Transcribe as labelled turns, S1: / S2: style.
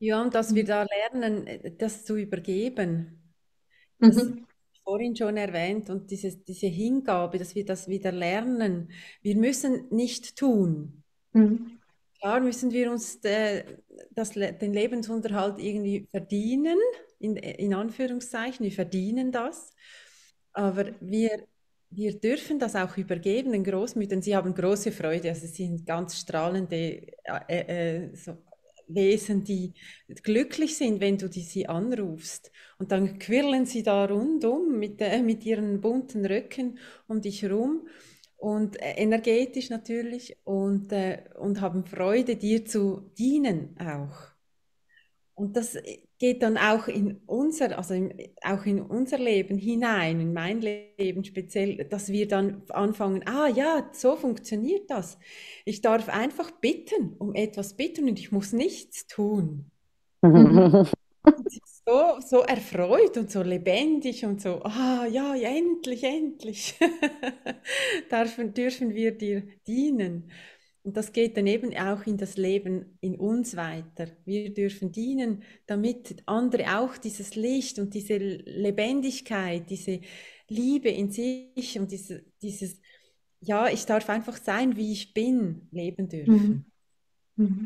S1: Ja, und dass wir mhm. da lernen, äh, das zu übergeben. Das mhm. vorhin schon erwähnt und dieses, diese Hingabe, dass wir das wieder lernen. Wir müssen nicht tun. Mhm. Klar müssen wir uns de, das, den Lebensunterhalt irgendwie verdienen, in, äh, in Anführungszeichen, wir verdienen das. Aber wir wir dürfen das auch übergeben den Großmüttern. Sie haben große Freude, also sie sind ganz strahlende, äh, äh, äh so Wesen, die glücklich sind, wenn du die, sie anrufst. Und dann quirlen sie da rundum mit, äh, mit ihren bunten Röcken um dich herum und äh, energetisch natürlich und, äh, und haben Freude, dir zu dienen auch. Und das geht dann auch in unser, also in, auch in unser Leben hinein, in mein Leben speziell, dass wir dann anfangen, ah ja, so funktioniert das. Ich darf einfach bitten, um etwas bitten und ich muss nichts tun.
S2: so,
S1: so erfreut und so lebendig und so, ah ja, endlich, endlich dürfen, dürfen wir dir dienen. Und das geht dann eben auch in das Leben in uns weiter. Wir dürfen dienen, damit andere auch dieses Licht und diese Lebendigkeit, diese Liebe in sich und diese, dieses, ja, ich darf einfach sein, wie ich bin, leben dürfen.
S2: Mhm. Mhm.